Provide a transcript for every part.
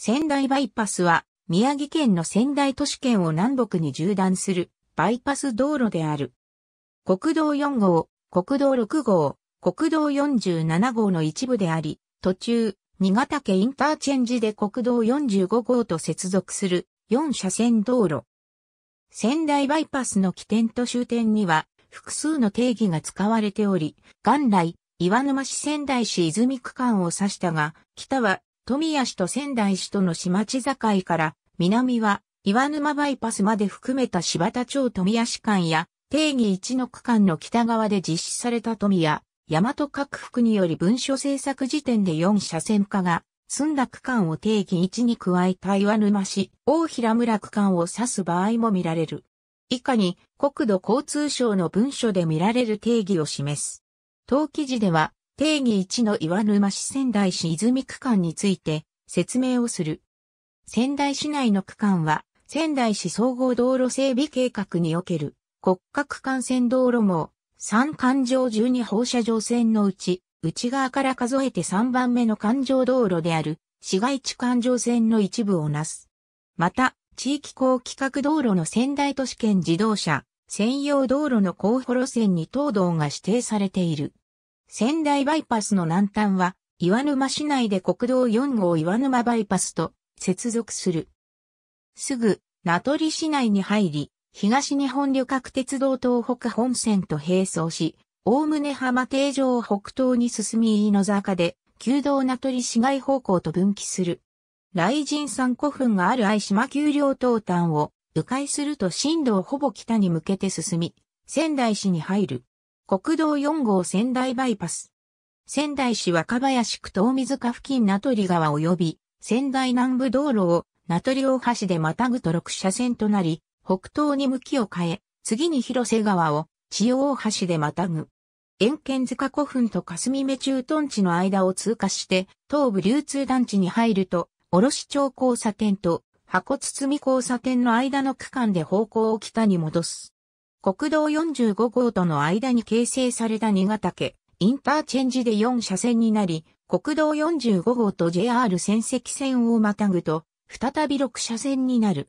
仙台バイパスは、宮城県の仙台都市圏を南北に縦断するバイパス道路である。国道4号、国道6号、国道47号の一部であり、途中、新潟県インターチェンジで国道45号と接続する4車線道路。仙台バイパスの起点と終点には複数の定義が使われており、元来、岩沼市仙台市泉区間を指したが、北は富谷市と仙台市との市町境から、南は岩沼バイパスまで含めた柴田町富谷市間や、定義1の区間の北側で実施された富谷、大和拡幅により文書制作時点で4車線化が、済んだ区間を定義1に加えた岩沼市、大平村区間を指す場合も見られる。以下に国土交通省の文書で見られる定義を示す。登記時では、定義1の岩沼市仙台市泉区間について説明をする。仙台市内の区間は仙台市総合道路整備計画における国家区間線道路網3環状12放射状線のうち内側から数えて3番目の環状道路である市街地環状線の一部をなす。また、地域高規格道路の仙台都市圏自動車専用道路の候補路線に東道が指定されている。仙台バイパスの南端は、岩沼市内で国道4号岩沼バイパスと接続する。すぐ、名取市内に入り、東日本旅客鉄道東北本線と並走し、大宗浜定城を北東に進み飯野坂で、旧道名取市街方向と分岐する。雷神山古墳がある愛島丘陵東端を迂回すると進路をほぼ北に向けて進み、仙台市に入る。国道4号仙台バイパス。仙台市若林区東水塚付近名取川及び仙台南部道路を名取大橋でまたぐと6車線となり、北東に向きを変え、次に広瀬川を千代大橋でまたぐ。円剣塚古墳と霞目駐屯地の間を通過して、東部流通団地に入ると、卸町交差点と箱包交差点の間の区間で方向を北に戻す。国道45号との間に形成された新潟県、インターチェンジで4車線になり、国道45号と JR 仙石線をまたぐと、再び6車線になる。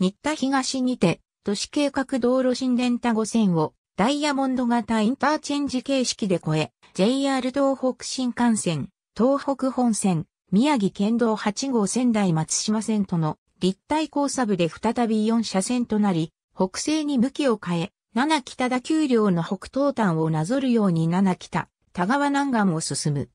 新田東にて、都市計画道路新電田5線を、ダイヤモンド型インターチェンジ形式で越え、JR 東北新幹線、東北本線、宮城県道8号仙台松島線との立体交差部で再び4車線となり、北西に向きを変え、七北田丘陵の北東端をなぞるように七北田川南岸を進む。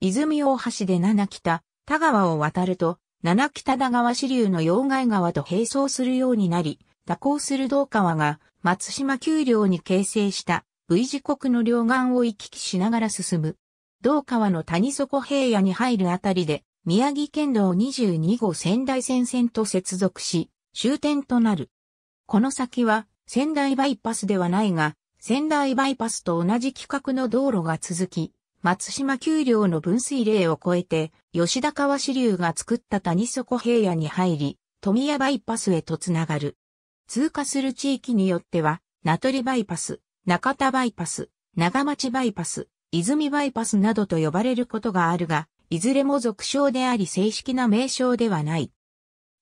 泉大橋で七北田川を渡ると、七北田川支流の洋外川と並走するようになり、蛇行する道川が松島丘陵に形成した V 字国の両岸を行き来しながら進む。道川の谷底平野に入るあたりで、宮城県道22号仙台線線と接続し、終点となる。この先は仙台バイパスではないが、仙台バイパスと同じ規格の道路が続き、松島丘陵の分水嶺を越えて、吉田川支流が作った谷底平野に入り、富谷バイパスへとつながる。通過する地域によっては、名取バイパス、中田バイパス、長町バイパス、泉バイパスなどと呼ばれることがあるが、いずれも俗称であり正式な名称ではない。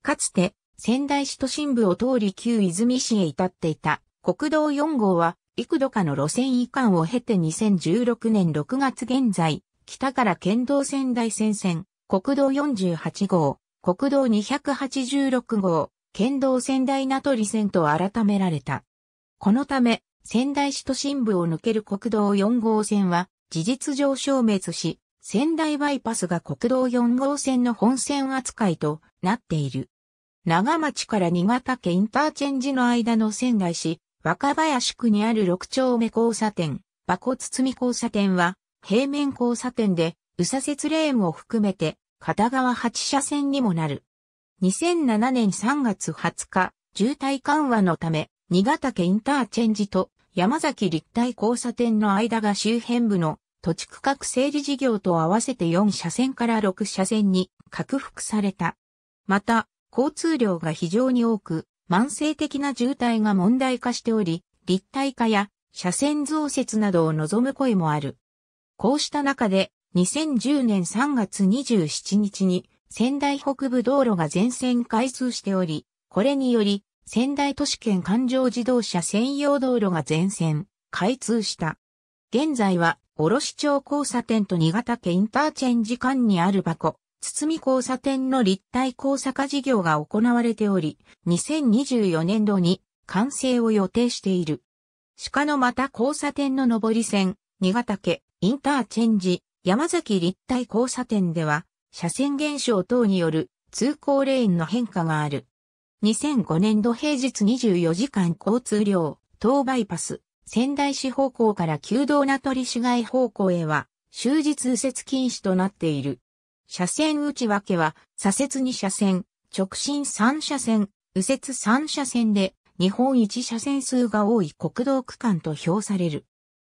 かつて、仙台市都心部を通り旧泉市へ至っていた国道4号は幾度かの路線移管を経て2016年6月現在、北から県道仙台線線、国道48号、国道286号、県道仙台名取線と改められた。このため、仙台市都心部を抜ける国道4号線は、事実上消滅し、仙台バイパスが国道4号線の本線扱いとなっている。長町から新潟県インターチェンジの間の仙台市、若林区にある六丁目交差点、箱包み交差点は、平面交差点で、右左折レーンを含めて、片側8車線にもなる。2007年3月20日、渋滞緩和のため、新潟県インターチェンジと山崎立体交差点の間が周辺部の土地区画整理事業と合わせて4車線から6車線に拡幅された。また、交通量が非常に多く、慢性的な渋滞が問題化しており、立体化や車線増設などを望む声もある。こうした中で、2010年3月27日に仙台北部道路が全線開通しており、これにより仙台都市圏環状自動車専用道路が全線開通した。現在は、卸町交差点と新潟県インターチェンジ間にある箱、堤交差点の立体交差化事業が行われており、2024年度に完成を予定している。鹿のまた交差点の上り線、新潟家、インターチェンジ、山崎立体交差点では、車線減少等による通行レーンの変化がある。2005年度平日24時間交通量、東バイパス、仙台市方向から旧道名取市街方向へは、終日右折禁止となっている。車線内訳は、左折2車線、直進3車線、右折3車線で、日本一車線数が多い国道区間と評される。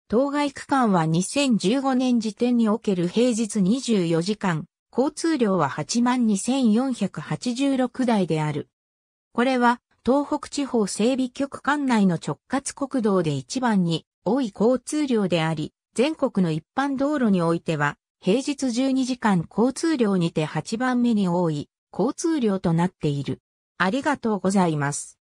当該区間は2015年時点における平日24時間、交通量は82,486台である。これは、東北地方整備局管内の直轄国道で一番に多い交通量であり、全国の一般道路においては平日12時間交通量にて8番目に多い交通量となっている。ありがとうございます。